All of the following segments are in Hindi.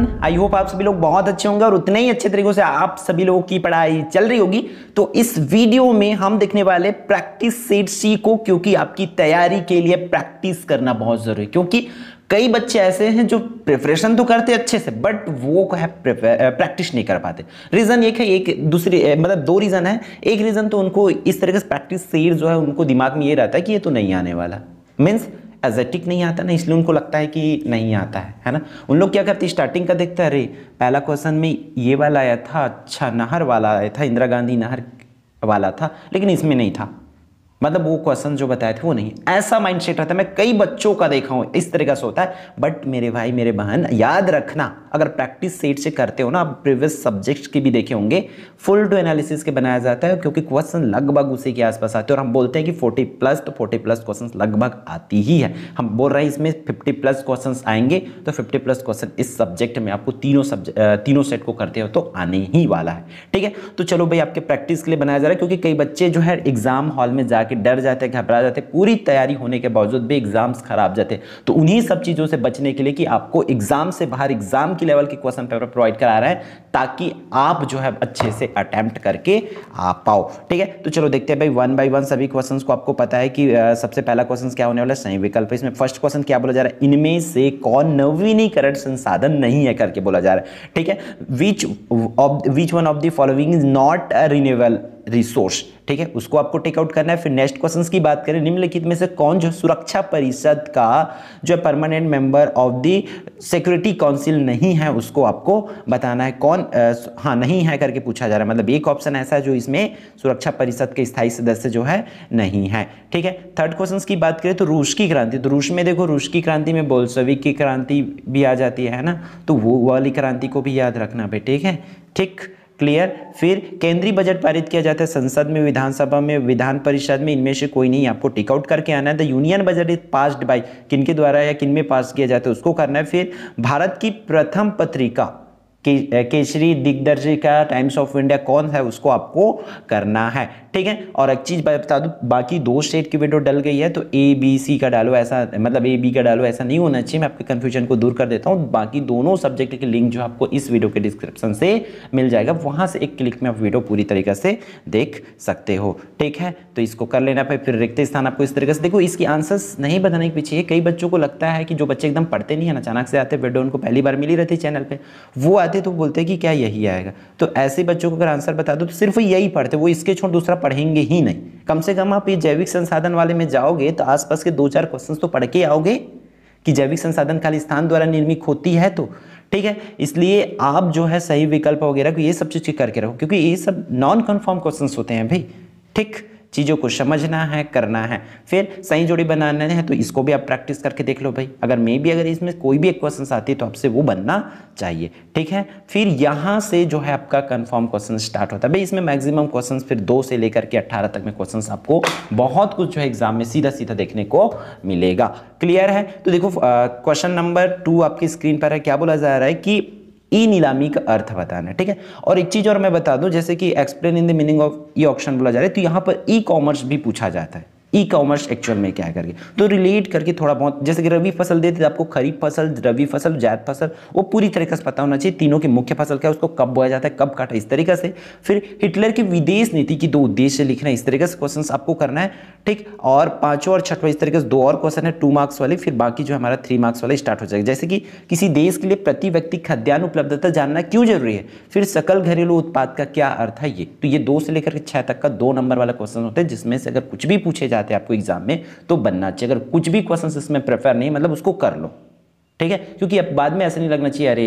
एवरीवन आई होप आप सभी लोग बहुत अच्छे होंगे और उतने ही अच्छे तरीके से आप सभी लोगों की पढ़ाई चल रही होगी तो इस वीडियो में हम देखने वाले प्रैक्टिस सेट सी को क्योंकि आपकी तैयारी के लिए प्रैक्टिस करना बहुत जरूरी है क्योंकि कई बच्चे ऐसे हैं जो प्रिपरेशन तो करते अच्छे से बट वो है प्रैक्टिस नहीं कर पाते रीज़न एक है एक दूसरी मतलब दो रीज़न है एक रीज़न तो उनको इस तरीके से प्रैक्टिस सेट जो है उनको दिमाग में ये रहता है कि ये तो नहीं आने वाला मीन्स एजेटिक नहीं आता ना इसलिए उनको लगता है कि नहीं आता है है ना उन लोग क्या करते स्टार्टिंग का देखते अरे पहला क्वेश्चन में ये वाला आया था अच्छा नहर वाला आया था इंदिरा गांधी नहर वाला था लेकिन इसमें नहीं था मतलब वो क्वेश्चन जो बताए थे वो नहीं ऐसा माइंड सेट रहता है मैं कई बच्चों का देखा हूँ इस तरह का सोता है बट मेरे भाई मेरे बहन याद रखना अगर प्रैक्टिस सेट से करते हो ना आप प्रीवियस सब्जेक्ट्स के भी देखे होंगे फुल टू एनालिसिस के बनाया जाता है क्योंकि क्वेश्चन लगभग उसी के आसपास आते हैं और हम बोलते हैं कि 40 प्लस तो 40 प्लस क्वेश्चन लगभग आती ही है हम बोल रहे हैं इसमें फिफ्टी प्लस क्वेश्चन आएंगे तो फिफ्टी प्लस क्वेश्चन इस सब्जेक्ट में आपको तीनों सब्जेक्ट तीनों सेट को करते हो तो आने ही वाला है ठीक है तो चलो भाई आपके प्रैक्टिस के लिए बनाया जा रहा है क्योंकि कई बच्चे जो है एग्जाम हॉल में जाके डर जाते हैं घबरा जाते हैं पूरी तैयारी होने के बावजूद भी एग्जाम्स खराब जाते हैं तो उन्हीं सब चीज़ों से बचने के लिए कि आपको एग्जाम से बाहर एग्जाम की लेवल के क्वेश्चन पेपर प्रोवाइड करा रहे हैं ताकि आप जो है अच्छे से अटैम्प्ट करके आ पाओ ठीक है तो चलो देखते हैं भाई वन बाई वन सभी क्वेश्चन को आपको पता है कि सबसे पहला क्वेश्चन क्या होने वाला सही विकल्प इसमें फर्स्ट क्वेश्चन क्या बोला जा रहा है इनमें से कौन नवीनीकरण संसाधन नहीं है करके बोला जा रहा है ठीक है which of which one of the following is not a renewable resource ठीक है उसको आपको टेकआउट करना है फिर नेक्स्ट क्वेश्चंस की बात करें निम्नलिखित में से कौन जो सुरक्षा परिषद का जो permanent member of the security council नहीं है उसको आपको बताना है कौन कौन मतलब, हाँ नहीं है करके पूछा जा रहा है मतलब एक ऑप्शन ऐसा है जो इसमें सुरक्षा परिषद के स्थायी सदस्य जो है नहीं है ठीक है थर्ड क्वेश्चन की बात करें तो रूस की क्रांति तो रूस में देखो रूस की क्रांति में बोल्सविक की क्रांति भी आ जाती है ना तो वो वाली क्रांति को भी याद रखना भाई ठीक है ठीक क्लियर फिर केंद्रीय बजट पारित किया जाता है संसद में विधानसभा में विधान परिषद में इनमें से कोई नहीं आपको टिकआउट करके आना है the union budget is passed by किनके द्वारा या किन में पास किया जाता है उसको करना है फिर भारत की प्रथम पत्रिका केसरी दिग्दर्शिका टाइम्स ऑफ इंडिया कौन है उसको आपको करना है ठीक है और एक चीज़ बता दूँ बाकी दो स्टेट की विंडो डल गई है तो ए बी सी का डालो ऐसा मतलब ए बी का डालो ऐसा नहीं होना चाहिए मैं आपके कन्फ्यूजन को दूर कर देता हूँ बाकी दोनों सब्जेक्ट के लिंक जो आपको इस वीडियो के डिस्क्रिप्शन से मिल जाएगा वहाँ से एक क्लिक में आप वीडियो पूरी तरीके से देख सकते हो ठीक है तो इसको कर लेना पे फिर रिक्त स्थान आपको इस तरीके से देखो इसकी आंसर्स नहीं बताने के पीछे कई बच्चों को लगता है कि जो बच्चे एकदम पढ़ते नहीं है अचानक से आते वीडियो उनको पहली बार मिली रहती चैनल पर वो बात है तो बोलते हैं कि क्या यही आएगा तो ऐसे बच्चों को अगर आंसर बता दो तो सिर्फ यही पढ़ते वो इसके छोड़ दूसरा पढ़ेंगे ही नहीं कम से कम आप ये जैविक संसाधन वाले में जाओगे तो आसपास के दो चार क्वेश्चन तो पढ़ के आओगे कि जैविक संसाधन खाली स्थान द्वारा निर्मित होती है तो ठीक है इसलिए आप जो है सही विकल्प वगैरह को ये सब चीज़ करके रहो क्योंकि ये सब नॉन कन्फर्म क्वेश्चन होते हैं भाई ठीक चीज़ों को समझना है करना है फिर सही जोड़ी बनाना है तो इसको भी आप प्रैक्टिस करके देख लो भाई अगर मे भी अगर इसमें कोई भी एक क्वेश्चन आती है तो आपसे वो बनना चाहिए ठीक है फिर यहाँ से जो है आपका कन्फर्म क्वेश्चन स्टार्ट होता है भाई इसमें मैक्सिमम क्वेश्चन फिर दो से लेकर के अट्ठारह तक में क्वेश्चन आपको बहुत कुछ जो है एग्जाम में सीधा सीधा देखने को मिलेगा क्लियर है तो देखो क्वेश्चन नंबर टू आपकी स्क्रीन पर है क्या बोला जा रहा है कि ई नीलामी का अर्थ बताना है ठीक है और एक चीज़ और मैं बता दूं जैसे कि explain in the meaning of E option बोला जा रहा है तो यहां पर ई कॉमर्स भी पूछा जाता है ई कॉमर्स एक्चुअल में क्या करके तो रिलेट करके थोड़ा बहुत जैसे कि रबी फसल देते थे आपको खरीफ फसल रबी फसल जायद फसल वो पूरी तरीके से पता होना चाहिए तीनों की मुख्य फसल क्या है उसको कब बोया जाता है कब काटा इस तरीके से फिर हिटलर की विदेश नीति की दो उद्देश्य लिखना है इस तरीके से क्वेश्चन आपको करना है ठीक और पांचों और छठवा इस तरीके से दो और क्वेश्चन है टू मार्क्स वाले फिर बाकी जो हमारा थ्री मार्क्स वाले स्टार्ट हो जाएगा जैसे कि किसी देश के लिए प्रति व्यक्ति खाद्यान्न उपलब्धता जानना क्यों जरूरी है फिर सकल घरेलू उत्पाद का क्या अर्थ है ये तो ये दो से लेकर के तक का दो नंबर वाला क्वेश्चन होता है जिसमें से अगर कुछ भी पूछे जा चाहते हैं आपको एग्जाम में तो बनना चाहिए अगर कुछ भी क्वेश्चन इसमें प्रेफर नहीं मतलब उसको कर लो ठीक है क्योंकि अब बाद में ऐसा नहीं लगना चाहिए अरे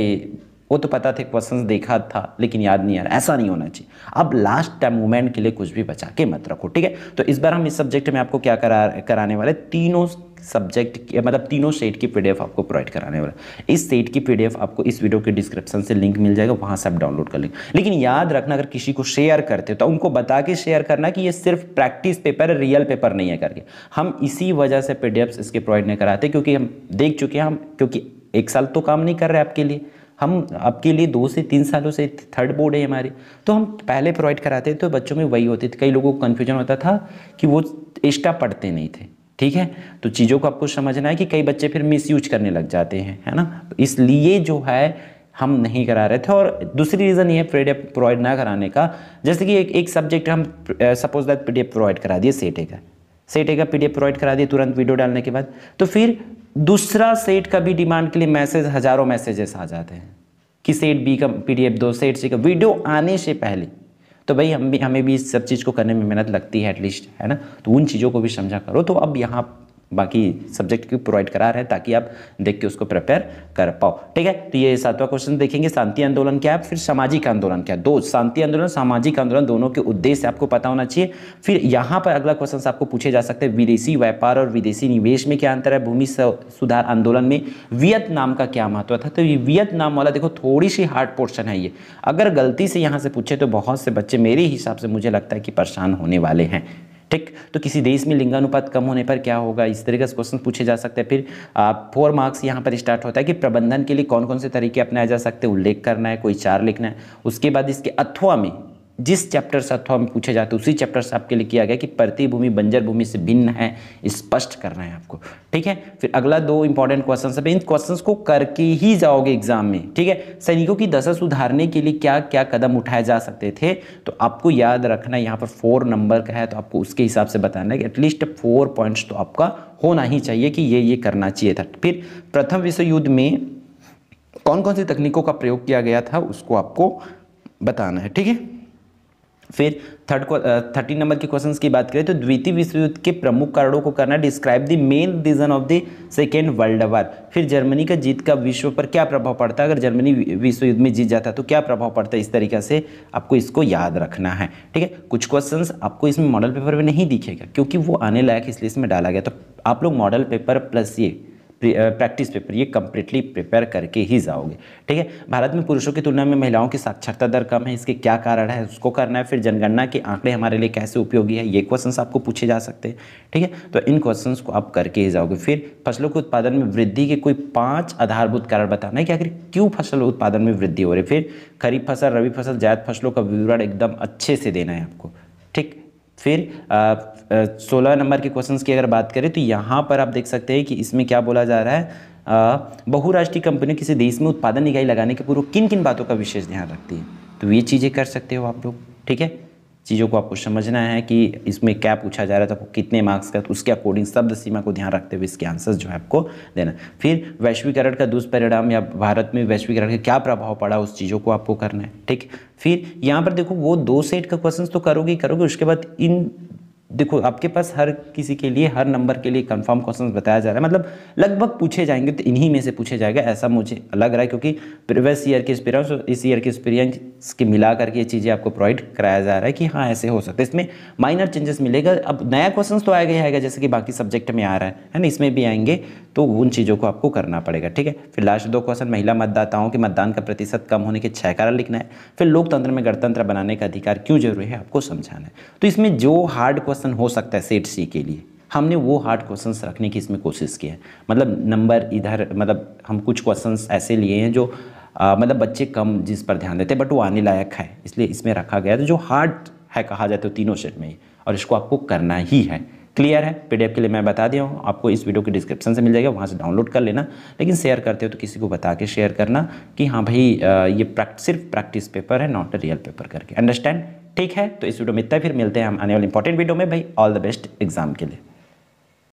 वो तो पता था क्वेश्चन देखा था लेकिन याद नहीं आ रहा ऐसा नहीं होना चाहिए अब लास्ट टाइम मोमेंट के लिए कुछ भी बचा के मत रखो ठीक है तो इस बार हम इस सब्जेक्ट में आपको क्या करा कराने वाले तीनों सब्जेक्ट मतलब तीनों सेट की पीडीएफ आपको प्रोवाइड कराने वाला इस सेट की पीडीएफ आपको इस वीडियो के डिस्क्रिप्शन से लिंक मिल जाएगा वहां से आप डाउनलोड कर लेंगे लेकिन याद रखना अगर किसी को शेयर करते हो तो उनको बता के शेयर करना कि ये सिर्फ प्रैक्टिस पेपर है रियल पेपर नहीं है करके हम इसी वजह से पी इसके प्रोवाइड नहीं कराते क्योंकि हम देख चुके हैं हम क्योंकि एक साल तो काम नहीं कर रहे आपके लिए हम आपके लिए दो से तीन सालों से थर्ड बोर्ड है हमारे तो हम पहले प्रोवाइड कराते थे तो बच्चों में वही होती थी कई लोगों को कन्फ्यूजन होता था कि वो एक्स्ट्रा पढ़ते नहीं थे ठीक है तो चीज़ों को आपको समझना है कि कई बच्चे फिर यूज करने लग जाते हैं है ना तो इसलिए जो है हम नहीं करा रहे थे और दूसरी रीज़न ये है पीडीएफ प्रोवाइड ना कराने का जैसे कि एक एक सब्जेक्ट हम सपोज दैट पीडीएफ प्रोवाइड करा दिए सेटे का सेटे का पीडीएफ प्रोवाइड करा दिए तुरंत वीडियो डालने के बाद तो फिर दूसरा सेट का भी डिमांड के लिए मैसेज हज़ारों मैसेजेस आ जाते हैं कि सेट बी का पीडीएफ दो सेट सी का वीडियो आने से पहले तो भाई हम भी हमें भी इस सब चीज़ को करने में मेहनत लगती है एटलीस्ट है ना तो उन चीज़ों को भी समझा करो तो अब यहाँ बाकी सब्जेक्ट की प्रोवाइड करा रहे हैं ताकि आप देख के उसको प्रिपेयर कर पाओ ठीक है तो ये सातवां क्वेश्चन देखेंगे शांति आंदोलन क्या है फिर सामाजिक आंदोलन क्या है दो शांति आंदोलन सामाजिक आंदोलन दोनों के उद्देश्य आपको पता होना चाहिए फिर यहाँ पर अगला क्वेश्चन आपको पूछे जा सकते हैं विदेशी व्यापार और विदेशी निवेश में क्या अंतर है भूमि सुधार आंदोलन में वियतनाम का क्या महत्व था तो ये वियतनाम वाला देखो थोड़ी सी हार्ड पोर्शन है ये अगर गलती से यहाँ से पूछे तो बहुत से बच्चे मेरे हिसाब से मुझे लगता है कि परेशान होने वाले हैं ठीक तो किसी देश में लिंगानुपात कम होने पर क्या होगा इस तरीके से क्वेश्चन पूछे जा सकते हैं फिर फोर मार्क्स यहाँ पर स्टार्ट होता है कि प्रबंधन के लिए कौन कौन से तरीके अपनाए जा सकते हैं उल्लेख करना है कोई चार लिखना है उसके बाद इसके अथवा में जिस चैप्टर से अथवा पूछे जाते उसी चैप्टर से आपके लिए किया गया कि प्रतिभूमि बंजर भूमि से भिन्न है स्पष्ट कर रहे हैं आपको ठीक है फिर अगला दो इंपॉर्टेंट क्वेश्चन है इन क्वेश्चन को करके ही जाओगे एग्जाम में ठीक है सैनिकों की दशा सुधारने के लिए क्या क्या कदम उठाए जा सकते थे तो आपको याद रखना यहाँ पर फोर नंबर का है तो आपको उसके हिसाब से बताना है कि एटलीस्ट फोर पॉइंट्स तो आपका होना ही चाहिए कि ये ये करना चाहिए था फिर प्रथम विश्व युद्ध में कौन कौन सी तकनीकों का प्रयोग किया गया था उसको आपको बताना है ठीक है फिर थर्ड थर्टीन नंबर के क्वेश्चंस की बात करें तो द्वितीय विश्व युद्ध के प्रमुख कारणों को करना describe the main reason of the second world war फिर जर्मनी का जीत का विश्व पर क्या प्रभाव पड़ता है अगर जर्मनी विश्व युद्ध में जीत जाता तो क्या प्रभाव पड़ता है इस तरीके से आपको इसको याद रखना है ठीक है कुछ क्वेश्चन आपको इसमें मॉडल पेपर में नहीं दिखेगा क्योंकि वो आने लायक इसलिए इसमें डाला गया तो आप लोग मॉडल पेपर प्लस ये प्रैक्टिस पेपर ये कम्प्लीटली प्रिपेयर करके ही जाओगे ठीक है भारत में पुरुषों की तुलना में महिलाओं की साक्षरता दर कम है इसके क्या कारण है उसको करना है फिर जनगणना के आंकड़े हमारे लिए कैसे उपयोगी है ये क्वेश्चन आपको पूछे जा सकते हैं ठीक है तो इन क्वेश्चन को आप करके ही जाओगे फिर फसलों के उत्पादन में वृद्धि के कोई पाँच आधारभूत कारण बताना है कि आखिर क्यों फसल उत्पादन में वृद्धि हो रही है फिर खरीफ फसल रबी फसल जायद फसलों का विवरण एकदम अच्छे से देना है आपको ठीक फिर सोलह नंबर के क्वेश्चंस की अगर बात करें तो यहाँ पर आप देख सकते हैं कि इसमें क्या बोला जा रहा है बहुराष्ट्रीय कंपनी किसी देश में उत्पादन इकाई लगाने के पूर्व किन किन बातों का विशेष ध्यान रखती है तो ये चीज़ें कर सकते हो आप लोग ठीक है चीज़ों को आपको समझना है कि इसमें क्या पूछा जा रहा है तो आपको कितने मार्क्स का उसके अकॉर्डिंग शब्द सीमा को ध्यान रखते हुए इसके आंसर्स जो है आपको देना फिर वैश्वीकरण का दुष्परिणाम या भारत में वैश्वीकरण का क्या प्रभाव पड़ा उस चीज़ों को आपको करना है ठीक फिर यहाँ पर देखो वो दो सेट का क्वेश्चन तो करोगे करोगे उसके बाद इन देखो आपके पास हर किसी के लिए हर नंबर के लिए कंफर्म क्वेश्चन बताया जा रहा है मतलब लगभग पूछे जाएंगे तो इन्हीं में से पूछे जाएगा ऐसा मुझे लग रहा है क्योंकि प्रीवियस ईयर के एक्सपीरियंस और इस ईयर के एक्सपीरियंस के मिला करके ये चीज़ें आपको प्रोवाइड कराया जा रहा है कि हाँ ऐसे हो सकते इसमें माइनर चेंजेस मिलेगा अब नया क्वेश्चन तो आएगा ही आएगा जैसे कि बाकी सब्जेक्ट में आ रहा है है ना इसमें भी आएंगे तो उन चीज़ों को आपको करना पड़ेगा ठीक है फिर लास्ट दो क्वेश्चन महिला मतदाताओं के मतदान का प्रतिशत कम होने के छह कारण लिखना है फिर लोकतंत्र में गणतंत्र बनाने का अधिकार क्यों जरूरी है आपको समझाना है तो इसमें जो हार्ड क्वेश्चन क्वेश्चन हो सकता है सेट सी के लिए हमने वो हार्ड क्वेश्चंस रखने की इसमें कोशिश की है मतलब नंबर इधर मतलब हम कुछ क्वेश्चंस ऐसे लिए हैं जो आ, मतलब बच्चे कम जिस पर ध्यान देते हैं बट वो आने लायक है इसलिए इसमें रखा गया तो जो हार्ड है कहा जाता है तीनों सेट में ही और इसको आपको करना ही है क्लियर है पीडीएफ के लिए मैं बता दिया हूँ आपको इस वीडियो के डिस्क्रिप्शन से मिल जाएगा वहाँ से डाउनलोड कर लेना लेकिन शेयर करते हो तो किसी को बता के शेयर करना कि हाँ भाई ये प्रैक्ट सिर्फ प्रैक्टिस पेपर है नॉट अ रियल पेपर करके अंडरस्टैंड ठीक है तो इस वीडियो में इतना फिर मिलते हैं हम आने वाले इंपॉर्टेंट वीडियो में भाई ऑल द बेस्ट एग्जाम के लिए